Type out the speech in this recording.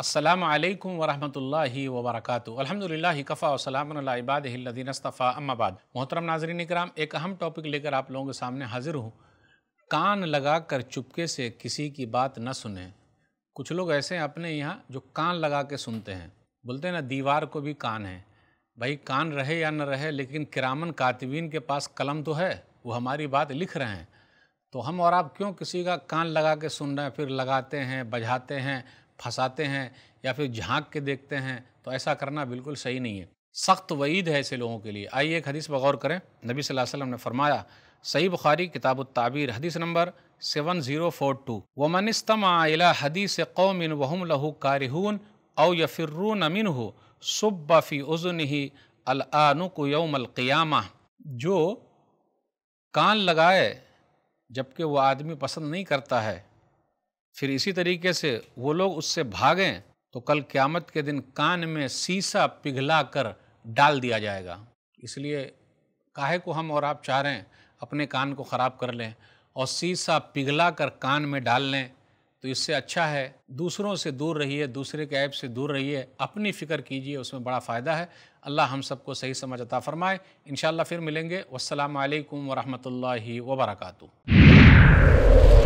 अल्लाम वरहमल वबरक अलहमदिल्ला कफ़ा वसलामबादीनस्तफ़ा अम्माबाद मोहतरम नाजरीन कराम एक अहम टॉपिक लेकर आप लोगों के सामने हाजिर हूँ कान लगा कर चुपके से किसी की बात न सुने कुछ लोग ऐसे हैं अपने यहाँ जो कान लगा के सुनते हैं बोलते हैं ना दीवार को भी कान है भाई कान रहे या न रहे लेकिन किरामन कातबीन के पास कलम तो है वो हमारी बात लिख रहे हैं तो हम और आप क्यों किसी का कान लगा के सुन रहे हैं फिर लगाते हैं बजाते हैं फंसाते हैं या फिर झांक के देखते हैं तो ऐसा करना बिल्कुल सही नहीं है सख्त वईद है ऐसे लोगों के लिए आइए एक हदीस पर गौर करें नबी सल्लल्लाहु अलैहि वसल्लम ने फरमाया सही बुखारी किताब ताबीर हदीस number seven zero four two वमनस्तमाला हदीस कौमिन वहम लहू कारहून अव यफिर्रून अमिन हो सुब्बफ़ी उज़न ही अलआनुकयमक़ियामा जो कान लगाए जबकि वह आदमी पसंद नहीं करता है फिर इसी तरीके से वो लोग उससे भागें तो कल क़्यामत के दिन कान में सीसा पिघला कर डाल दिया जाएगा इसलिए काहे को हम और आप चाह रहे हैं अपने कान को ख़राब कर लें और सीसा पिघला कर कान में डाल लें तो इससे अच्छा है दूसरों से दूर रहिए दूसरे के ऐप से दूर रहिए अपनी फ़िक्र कीजिए उसमें बड़ा फ़ायदा है अल्लाह हम सबको सही समझ अता फ़रमाए इन फिर मिलेंगे वालकम वरहि वबरकू